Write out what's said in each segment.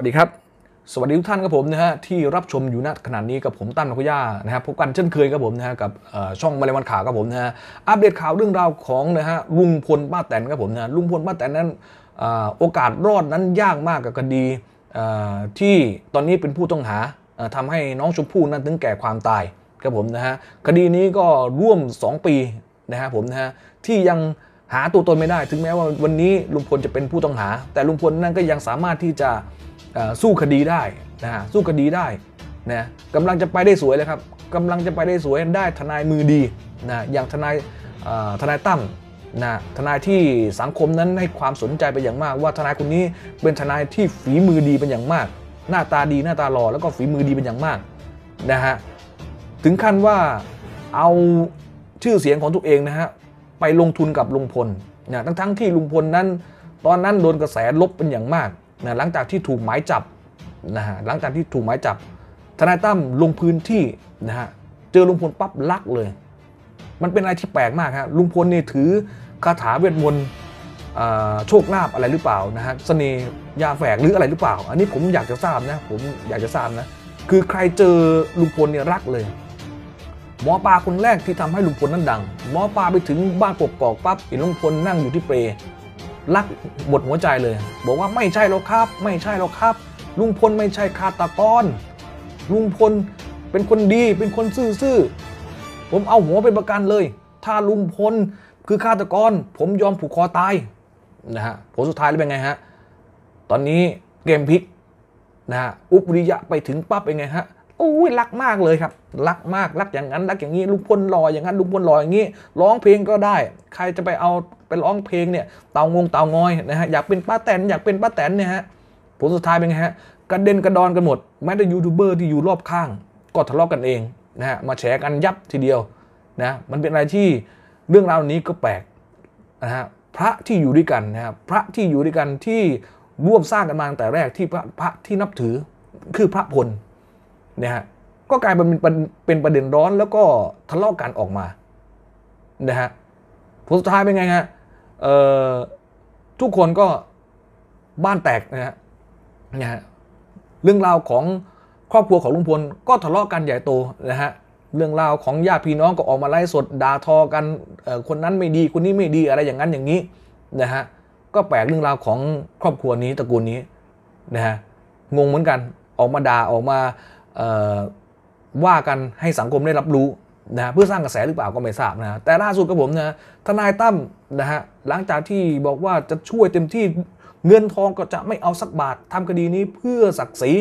วัสดีครับ สวัสดี ทุกท่านครับผมนะฮะที่รับชมอยู่ณขณะนี้กับผมตั้มนกุย่านะครับพบกันเช่นเคยครับผมนะฮะกับช่องมาเลวันข่าวครับผมนะฮะอัปเดตข่าวเรื่องราวของนะฮะลุงพลป้าแตนครับผมนะลุงพลป้าแตนนั้นโอกาสรอดนั้นยากมากกับคดีที่ตอนนี้เป็นผู้ต้องหาทำให้น้องชมพู่นั้นถึง แก่ความตายครับผมนะฮะคดีนี้ก็ร่วม 2 ปีนะฮะผมนะฮะที่ยังหาตัวตนไม่ได้ ถึงแม้ว่าวันนี้ลุงพลจะเป็นผู้ต้องหา แต่ลุงพลนั้นก็ยังสามารถที่จะสู้คดีได้นะสู้คดีได้นะกำลังจะไปได้สวยเลยครับกำลังจะไปได้สวยได้ทนายมือดีนะอย่างทนายทนายตั้มนะทนายที่สังคมนั้นให้ความสนใจไปอย่างมาก ว่าทนายคนนี้เป็นทนายที่ฝีมือดีเป็นอย่างมาก หน้าตาดีหน้าตาหล่อแล้วก็ฝีมือดีเป็นอย่างมากนะฮะถึงขั้นว่าเอาชื่อเสียงของตัวเองนะฮะไปลงทุนกับลุงพลนะทั้งทั้งที่ลุงพลนั้น ตอนนั้นโดนกระแสลบเป็นอย่างมากนะหลังจากที่ถูกหมายจับนะฮะหลังจากที่ถูกหมายจับ ทนายตั้มลงพื้นที่นะฮะ เจอลุงพลปั๊บลักเลย มันเป็นอะไรที่แปลกมากฮะ ลุงพลนี่ถือคาถาเวทมนต์โชคลาภอะไรหรือเปล่านะฮะ เสน่ยาแฝกหรืออะไรหรือเปล่า อันนี้ผมอยากจะทราบนะ ผมอยากจะทราบนะ คือใครเจอลุงพลเนี่ยรักเลย หมอปลาคนแรกที่ทำให้ลุงพลนั้นดังหมอปลาไปถึงบ้านกกอกปั๊บเห็นลุงพลนั่งอยู่ที่เปรรักบทหัวใจเลย บอกว่าไม่ใช่หรอกครับ ไม่ใช่หรอกครับ ลุงพลไม่ใช่ฆาตกร ลุงพลเป็นคนดีเป็นคนซื่อๆผมเอาหัวเป็นประกันเลยถ้าลุงพลคือฆาตกร ผมยอมผูกคอตายนะฮะผลสุดท้ายเป็นไงฮะตอนนี้เกมพลิกนะฮะอุปริยะไปถึงปั๊บเป็นไงฮะโอ้ยรักมากเลยครับรักมากรักอย่างนั้นรักอย่างนี้ลุงพลลอยอย่างนั้น ลุงพลลอยอย่างนี้ร้องเพลงก็ได้ ใครจะไปเอาไปร้องเพลงเนี่ยเตางงเตางอยนะฮะอยากเป็นป้าแตนอยากเป็นป้าแตนเนี่ยฮะผลสุดท้ายเป็นไงฮะกระเด็นกระดอนกันหมดแม้แต่ยูทูบเบอร์ที่อยู่รอบข้างก็ทะเลาะกกันเองนะฮะมาแฉกันยับทีเดียวนะมันเป็นอะไรที่เรื่องราวนี้ก็แปลกนะฮะพระที่อยู่ด้วยกันนะฮะพระที่อยู่ด้วยกันที่ร่วมสร้างกันมาตั้งแต่แรกที่พระพระที่นับถือคือพระพลนะฮะก็กลายเป็นเป็นประเด็นร้อนแล้วก็ทะเลาะกันออกมานะฮะผลสุดท้ายเป็นไงฮะทุกคนก็บ้านแตกนะฮะนเรื่องราวของครอบครัวของลุงพลก็ทะเลาะกันใหญ่โตนะฮะ เรื่องราวของญาติพี่น้องก็ออกมาไล่สดด่าทอกันคนนั้นไม่ดี คนนี้ไม่ดีอะไรอย่างนั้นอย่างนี้นะฮะ ก็แปลกเรื่องราวของครอบครัวนี้ตระกูลนี้นะฮะงงเหมือนกันออกมาด่าออกมาว่ากันให้สังคมได้รับรู้นะเพื่อสร้างกระแสหรือเปล่าก็ไม่ทราบนะ แต่ล่าสุดกับผมนะ ทนายตั้มนะฮะ หลังจากที่บอกว่าจะช่วยเต็มที่ เงินทองก็จะไม่เอาสักบาททำคดีนี้เพื่อศักดิ์ศรี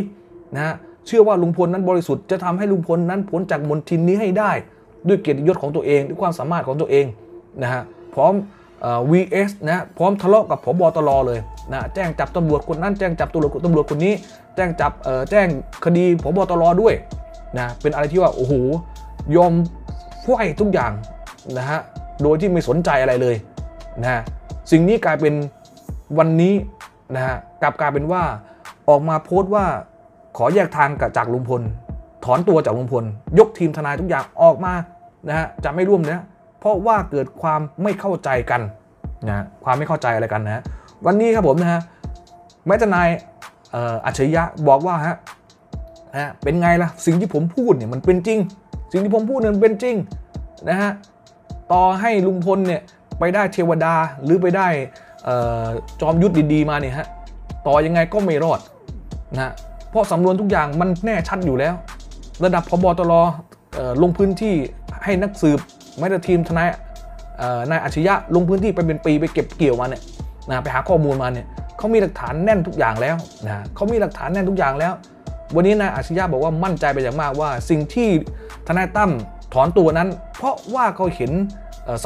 นะเชื่อว่าลุงพลนั้นบริสุทธิ์ จะทำให้ลุงพลนั้นพ้นจากมลทินนี้ให้ได้ด้วยเกียรติยศของตัวเอง ด้วยความสามารถของตัวเองนะฮะ พร้อม VS นะ พร้อมทะเลาะกับผบตรเลยนะ แจ้งจับตำรวจคนนั้น แจ้งจับตำรวจตำรวจคนนี้ แจ้งจับแจ้งคดีผบตรด้วยนะ เป็นอะไรที่ว่า โอ้โหยอมไหวทุกอย่าง นะฮะ โดยที่ไม่สนใจอะไรเลย นะฮะ สิ่งนี้กลายเป็นวันนี้ นะ ฮะ กลับกลายเป็นว่าออกมาโพสต์ว่าขอแยกทาง กับจากลุงพล ถอนตัวจากลุงพล ยกทีมทนายทุกอย่างออกมานะฮะ จะไม่ร่วมเนะเพราะว่าเกิดความไม่เข้าใจกัน นะ ความไม่เข้าใจอะไรกันนะ วันนี้ ครับผม นะฮะ แม้ทนายอัจฉริยะบอกว่าฮะนะเป็นไงล่ะ สิ่งที่ผมพูดเนี่ยมันเป็นจริงสิ่งที่ผมพูดนั้นเป็นจริง นะฮะต่อให้ลุงพลเนี่ยไปได้เทวดาหรือไปได้จอมยุทธดีๆ มาเนี่ยฮะต่อยังไงก็ไม่รอดนะเพราะสำนวนทุกอย่างมันแน่ชัดอยู่แล้ว ระดับพบตรลงพื้นที่ให้นักสืบไม่ตดทีมทนายนายอาชญะลงพื้นที่ไปเป็นปีไปเก็บเกี่ยวมาเนี่ยนะไปหาข้อมูลมาเนี่ยเขามีหลักฐานแน่นทุกอย่างแล้วนะเขามีหลักฐานแน่นทุกอย่างแล้ววันนี้นายอาชญาบอกว่ามั่นใจไปอย่างมากว่า สิ่งที่ทนายตั้มถอนตัวนั้นเพราะว่าเขาเห็น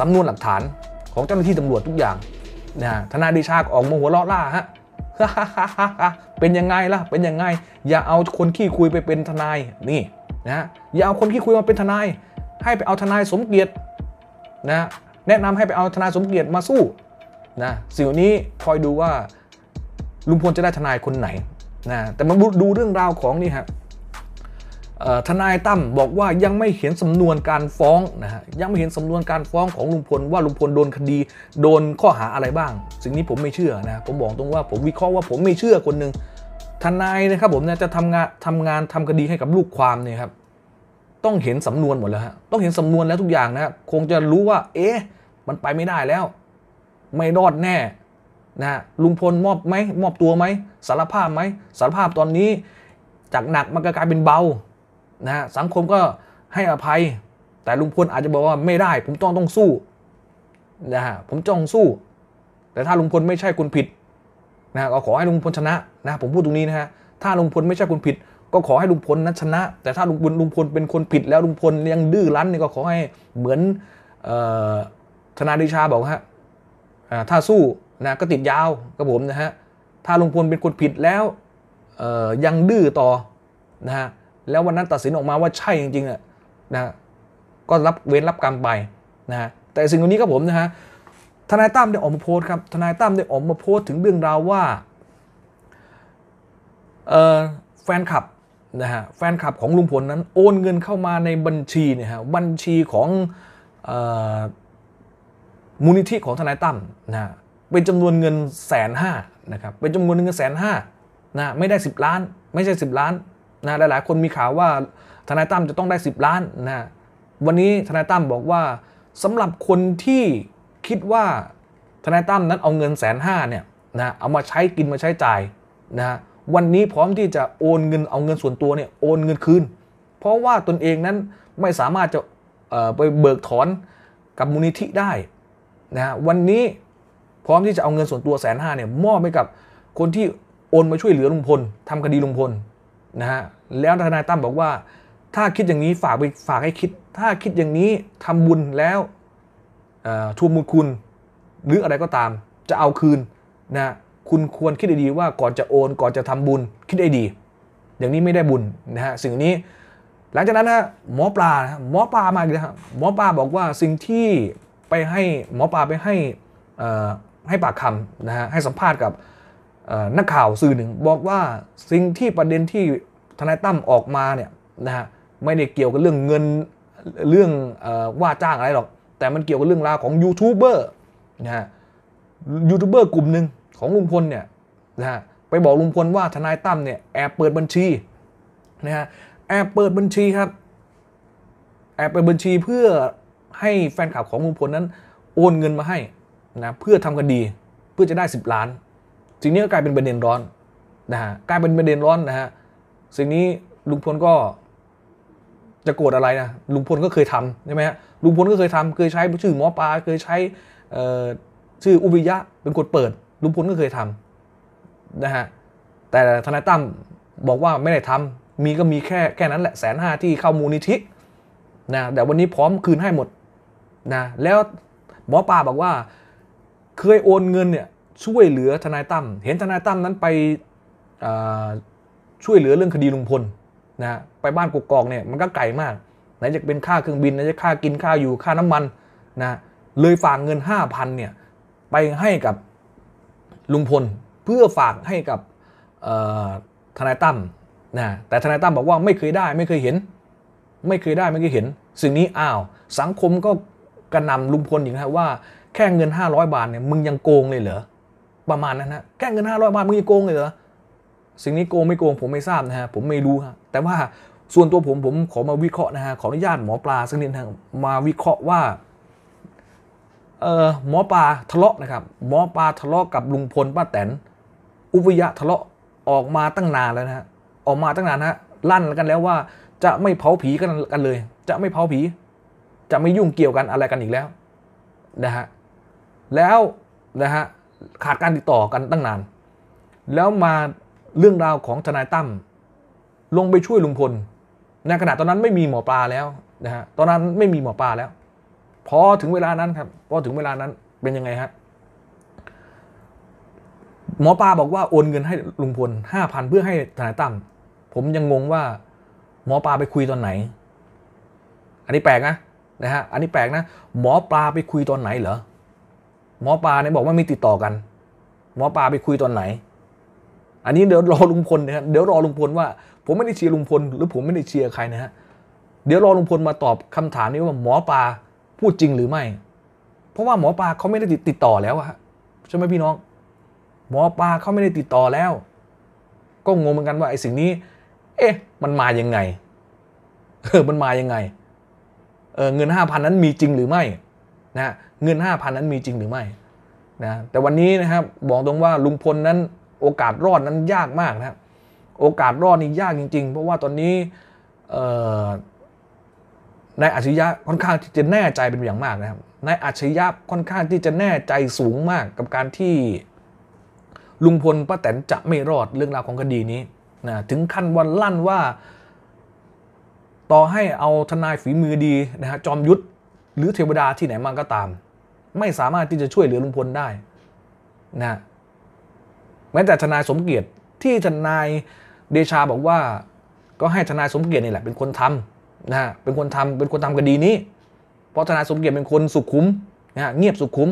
สำนวนหลักฐานของเจ้าหน้าที่ตำรวจทุกอย่างนะทนายดิชาออกมาหัวเราะล่าฮะเป็นยังไงล่ะเป็นยังไง อย่าเอาคนขี้คุยไปเป็นทนายนี่นะอย่าเอาคนขี้คุยมาเป็นทนายให้ไปเอาทนายสมเกียรตินะแนะนำให้ไปเอาทนายสมเกียรติมาสู้นะสิ่งนี้คอยดูว่าลุงพลจะได้ทนายคนไหนนะแต่มา ดูเรื่องราวของ นี่ฮะทนายตั้มบอกว่ายังไม่เห็นสำนวนการฟ้องนะฮะยังไม่เห็นสำนวนการฟ้องของลุงพลว่าลุงพลโดนคดีโดนข้อหาอะไรบ้างสิ่งนี้ผมไม่เชื่อนะผมบอกตรงว่า ผมวิเคราะห์ว่าผมไม่เชื่อคนหนึ่งทนายนะครับ ผมเนี่ยจะทำงานทำงานทำคดีให้กับลูกความเนี่ยครับ ต้องเห็นสำนวนหมดแล้วฮะต้องเห็นสำนวนแล้วทุกอย่างนะคงจะรู้ว่า เอ๊ะมันไปไม่ได้แล้ว ไม่รอดแน่นะลุงพล มอบไหมมอบตัวไหม สารภาพไหม สารภาพตอนนี้จากหนักมันก็กลายเป็นเบานะสังคมก็ให้อภัย แต่ลุงพลอาจจะบอกว่าไม่ได้ ผมต้องต้องสู้ นะฮะผมจ้องสู้ แต่ถ้าลุงพลไม่ ใช่ คน ผิดนะก็ขอให้ลุงพลชนะนะผมพูดตรงนี้นะฮะถ้าลุงพลไม่ใช่คนผิด ก็ขอให้ลุงพลนั้นชนะ แต่ถ้าลุงพลลุงพลเป็นคนผิด แล้วลุงพลยังดื้อรั้นนี่ก็ขอให้เหมือนธนาดิชาบอกฮะถ้าสู้นะก็ติดยาวกับผมนะฮะ ถ้าลุงพลเป็นคนผิดแล้วยังดื้อต่อนะฮะ แล้ววันนั้นตัดสินออกมาว่าใช่จริงๆนะนะ ก็รับเว้นรับกรรมไปนะฮะ แต่สิ่งต่งนี้ครับผมนะฮะ ทนายตั้มได้ออกมาโพสต์ครับ ทนายตั้มได้ออกมาโพสต์ถึงเรื่องราวว่าแฟนคลับนะฮะ แฟนคลับของลุงพลนั้นโอนเงินเข้ามาในบัญชีเนี่ยฮะ บัญชีของมูลนิธิของทนายตั้มนะฮะเป็นจำนวนเงินแสนห้านะครับ เป็นจำนวนเงินแสนห้านะ ไม่ได้ 10 ล้าน ไม่ใช่ 10 ล้านนะ หลาย ๆ คนมีข่าวว่าทนายตั้มจะต้องได้ 10 ล้านนะ วันนี้ทนายตั้มบอกว่าสำหรับคนที่คิดว่าทนายตั้มนั้นเอาเงินแสนห้าเนี่ยนะ เอามาใช้กินมาใช้จ่ายนะวันนี้พร้อมที่จะโอนเงินเอาเงินส่วนตัวเนี่ยโอนเงินคืนเพราะว่าตนเองนั้นไม่สามารถจะไปเบิกถอนกับมูลนิธิได้นะวันนี้พร้อมที่จะเอาเงินส่วนตัวแสนห้าเนี่ยมอบให้กับคนที่โอนมาช่วยเหลือลุงพล ทำคดีลุงพลนะฮะแล้วทนายตั้มบอกว่าถ้าคิดอย่างนี้ฝากไปฝากให้คิด ถ้าคิดอย่างนี้ทำบุญแล้วทวงบุญคุณหรืออะไรก็ตามจะเอาคืนนะคุณควรคิดดีๆว่าก่อนจะโอน ก่อนจะทำบุญคิดให้ดี อย่างนี้ไม่ได้บุญนะฮะสิ่งนี้ หลังจากนั้นนะหมอปลาหมอปลามาอีกนะฮะหมอปลาบอกว่าสิ่งที่ไปให้หมอปลาไปให้ให้ปากคำนะฮะให้สัมภาษณ์กับนักข่าวสื่อหนึ่ง บอกว่าสิ่งที่ประเด็นที่ทนายตั้มออกมาเนี่ยนะฮะไม่ได้เกี่ยวกับเรื่องเงินเรื่องว่าจ้างอะไรหรอกแต่มันเกี่ยวกับเรื่องราวของยูทูบเบอร์นะฮะยูทูบเบอร์กลุ่มหนึ่งของลุงพลเนี่ยนะฮะไปบอกลุงพลว่าทนายตั้มเนี่ยแอบเปิดบัญชีนะฮะแอบเปิดบัญชีครับแอบเปิดบัญชีเพื่อให้แฟนคลับของลุงพลนั้น โอนเงินมาให้นะเพื่อทำคดีเพื่อจะได้ 10 ล้าน สิ่งนี้ก็กลายเป็นประเด็นร้อนนะฮะกลายเป็นประเด็นร้อนนะฮะสิ่งนี้ลุงพลก็จะโกรธอะไรนะลุงพลก็เคยทำใช่ไหมฮะลุงพลก็เคยทำเคยใช้ชื่อ หมอปลาเคยใช้ชื่ออุบิยะเป็นกดเปิดลุงพลก็เคยทำนะฮะแต่ทนายตั้มบอกว่าไม่ได้ทำมีก็มีแค่แค่นั้นแหละแสนห้าที่เข้ามูลนิธินะแต่วันนี้พร้อมคืนให้หมดนะแล้วหมอปลาบอกว่าเคยโอนเงินเนี่ยช่วยเหลือทนายตั้มเห็นทนายตั้มนั้นไปช่วยเหลือเรื่องคดีลุงพลนะไปบ้านกกอกเนี่ยมันก็ไกลมากไหนจะเป็นค่าเครื่องบินไหนจะค่ากินค่าอยู่ค่าน้ำมันนะเลยฝากเงิน5,000เนี่ยไปให้กับลุงพลเพื่อฝากให้กับทนายตั้มนะแต่ทนายตั้มบอกว่าไม่เคยได้ไม่เคยเห็นไม่เคยได้ไม่เคยเห็น สิ่งนี้อ้าว สังคมก็กระนำลุงพลอย่างน้ว่าแค่เงิน 500 บาทเนี่ยมึงยังโกงเลยเหรอประมาณนั้นนะแค่เงิน 500 บาทมึงยังโกงเลยเหรอสิ่งนี้โกงไม่โกง ผมไม่ทราบนะฮะผมไม่ รู้ฮะแต่ว่าส่วนตัวผมผมขอมาวิเคราะห์นะฮะ ขออนุญาตหมอปลาสักนิดนะมาวิเคราะห์ว่าเออหมอปลาทะเลาะนะครับ หมอปลาทะเลาะกับลุงพลป้าแตนอุปยะทะเลาะออกมาตั้งนานแล้วนะฮะออกมาตั้งนานฮะลั่นกันแล้วว่า จะไม่เผาผีกันกันเลย จะไม่เผาผี จะไม่ยุ่งเกี่ยวกันอะไรกันอีกแล้วนะฮะแล้วนะฮะขาดการติดต่อกันตั้งนาน แล้วมาเรื่องราวของทนายตั้มลงไปช่วยลุงพลในขณะตอนนั้นไม่มีหมอปลาแล้วนะฮะตอนนั้นไม่มีหมอปลาแล้วพอถึงเวลานั้นครับพอถึงเวลานั้นเป็นยังไงฮะหมอปลาบอกว่าโอนเงินให้ลุงพลห้าพันเพื่อให้ทนายตั้มผมยังงงว่าหมอปลาไปคุยตอนไหน อันนี้แปลกนะนะฮะอันนี้แปลกนะ หมอปลาไปคุยตอนไหนเหรอหมอปลาเนี่ยบอกว่ามีติดต่อกัน หมอปลาไปคุยตอนไหน อันนี้เดี๋ยวรอลุงพลนะฮะเดี๋ยวรอลุงพลว่าผมไม่ได้เชียร์ลุงพล หรือผมไม่ได้เชียร์ใครนะฮะ เดี๋ยวรอลุงพลมาตอบคำถามนี้ว่าหมอปลาพูดจริงหรือไม่ เพราะว่าหมอปลาเขาไม่ได้ติดต่อแล้วฮะใช่ไหมพี่น้องหมอปลาเขาไม่ได้ติดต่อแล้ว ก็งงเหมือนกันว่าไอ้สิ่งนี้ เอ๊ะ มันมายังไงเออมันมายังไงเออเงินห้าพันนั้นมีจริงหรือไม่นะเงิน5,000นั้นมีจริงหรือไม่นะแต่วันนี้นะครับบอกตรงว่าลุงพลนั้นโอกาสรอดนั้นยากมากนะโอกาสรอดนี่ยากจริง ๆ เพราะว่าตอนนี้นายอัจฉริยะค่อนข้างที่จะแน่ใจเป็นอย่างมากนะครับนายอัจฉริยะค่อนข้างที่จะแน่ใจสูงมาก กับการที่ลุงพลป้าแตนจะไม่รอดเรื่องราวของคดีนี้นะถึงขั้นวันลั่นว่า ต่อให้เอาทนายฝีมือดีนะฮะจอมยุทธหรือเทวดาที่ไหนมาก็ตาม ไม่สามารถที่จะช่วยเหลือลุงพลได้นะแม้แต่ทนายสมเกียรติที่ทนายเดชาบอกว่า ก็ให้ทนายสมเกียรตินี่แหละเป็นคนทำนะเป็นคนทำ เป็นคนทำคดีนี้ เพราะทนายสมเกียรติเป็นคนสุขุมนะะเงียบสุขุม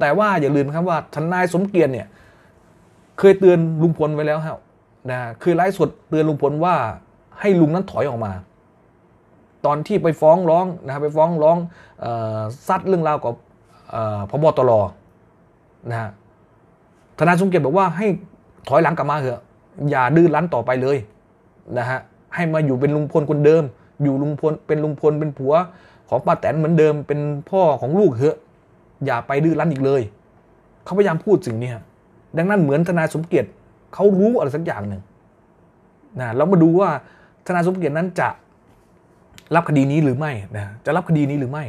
แต่ว่าอย่าลืมครับว่าทนายสมเกียรติเนี่ยเคยเตือนลุงพลไว้แล้วครับนะเคยไลฟ์สดเตือนลุงพลว่าให้ลุงนั้นถอยออกมาตอนที่ไปฟ้องร้องนะครับไปฟ้องร้องซัดเรื่องราวกับพบตรนะฮะธนาสมเกียรตบอกว่าให้ถอยหลังกลับมาเถอะอย่าดื้อรั้นต่อไปเลยนะฮะให้มาอยู่เป็นลุงพลคนเดิม อยู่ลุงพลเป็นลุงพลเป็นผัว ของป้าแตนเหมือนเดิมเป็นพ่อของลูกเถอะอย่าไปดื้อรั้นอีกเลยเขาพยายามพูดสิ่งนี้ดังนั้นเหมือนธนาสมเกียรติเขารู้อะไรสักอย่างหนึ่งนะเรามาดูว่าธนาสมเกียรตินั้นจะรับคดีนี้หรือไม่นะ จะรับคดีนี้หรือไม่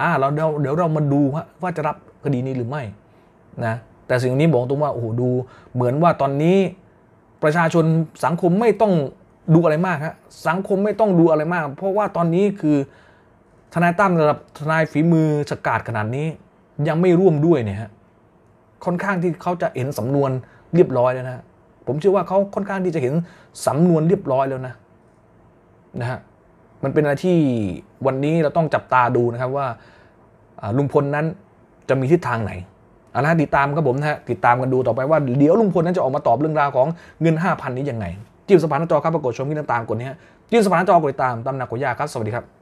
อ่าเราเดี๋ยวเรามาดูว่าจะรับคดีนี้หรือไม่ นะ แต่สิ่งนี้บอกตรงว่า โอ้โห ดู เหมือนว่าตอนนี้ ประชาชนสังคมไม่ต้องดูอะไรมากฮะ สังคมไม่ต้องดูอะไรมาก เพราะว่าตอนนี้คือ ทนายตั้มระดับทนายฝีมือสกาดขนาดนี้ ยังไม่ร่วมด้วยเนี่ยฮะ ค่อนข้างที่เขาจะเห็นสำนวนเรียบร้อยแล้วนะ ผมเชื่อว่าเขาค่อนข้างที่จะเห็นสำนวนเรียบร้อยแล้วนะ นะฮะมันเป็นอะไรที่วันนี้เราต้องจับตาดูนะครับว่าลุงพลนั้นจะมีทิศทางไหนเอาละติดตามครับผมนะฮะติดตามกันดูต่อไปว่า เดี๋ยวลุงพลนั้นจะออกมาตอบเรื่องราวของเงิน 5,000นี้ยังไงจิ้มสะพานจอครับ ปรากฏชมที่ต่างๆกดนี้จิ้มสะพานจอกดติดตามตำหนักกว่ายาครับสวัสดีครับ